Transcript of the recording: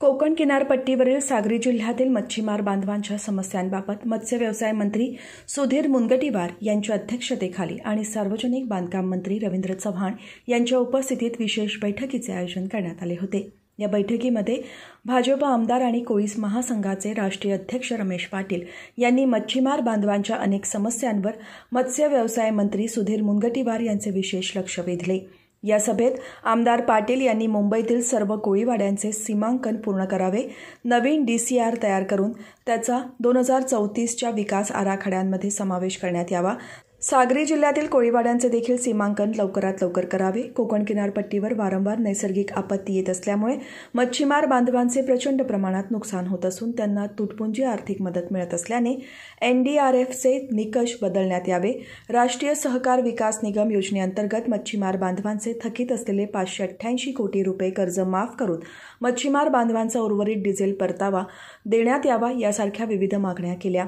कोकण किनारपट्टीवरील सागरी जिल्ह्यातील मच्छीमार बांधवांच्या समस्यांबाबत मत्स्य व्यवसाय मंत्री सुधीर मुनगटीवार यांच्या अध्यक्षतेखाली आणि सार्वजनिक बांधकाम मंत्री रवींद्र चव्हाण यांच्या उपस्थितीत विशेष बैठकीचे आयोजन करण्यात आले होते या बैठकीमध्ये भाजप आमदार आणि कोळीस महासंघाचे राष्ट्रीय अध्यक्ष रमेश पाटील यांनी मच्छीमार बांधवांच्या अनेक समस्यांवर मत्स्य व्यवसाय मंत्री सुधीर मुनगटीवार यांचे विशेष लक्ष वेधले या सभेत आमदार पाटील यांनी मुंबईतील सर्व कोळीवाड्यांचे सीमांकन पूर्ण करावे नवीन डी सी आर तयार करून त्याचा दोन हजार चौतीसच्या विकास आराखड्यांमध्ये समावेश करण्यात यावा सागरी जिल्ह्यातील कोळीवाड्यांचे देखील सीमांकन लवकरात लवकर करावे कोकण किनारपट्टीवर वारंवार नैसर्गिक आपत्ती येत असल्यामुळे मच्छीमार बांधवांचे प्रचंड प्रमाणात नुकसान होत असून त्यांना तुटपुंजी आर्थिक मदत मिळत असल्याने एनडीआरएफचे निकष बदलण्यात यावे राष्ट्रीय सहकार विकास निगम योजनेअंतर्गत मच्छीमार बांधवांचे थकीत असलेले पाचशे अठ्ठ्याऐंशी कोटी रुपये कर्ज माफ करून मच्छीमार बांधवांचा उर्वरित डिझेल परतावा देण्यात यावा यासारख्या विविध मागण्या केल्या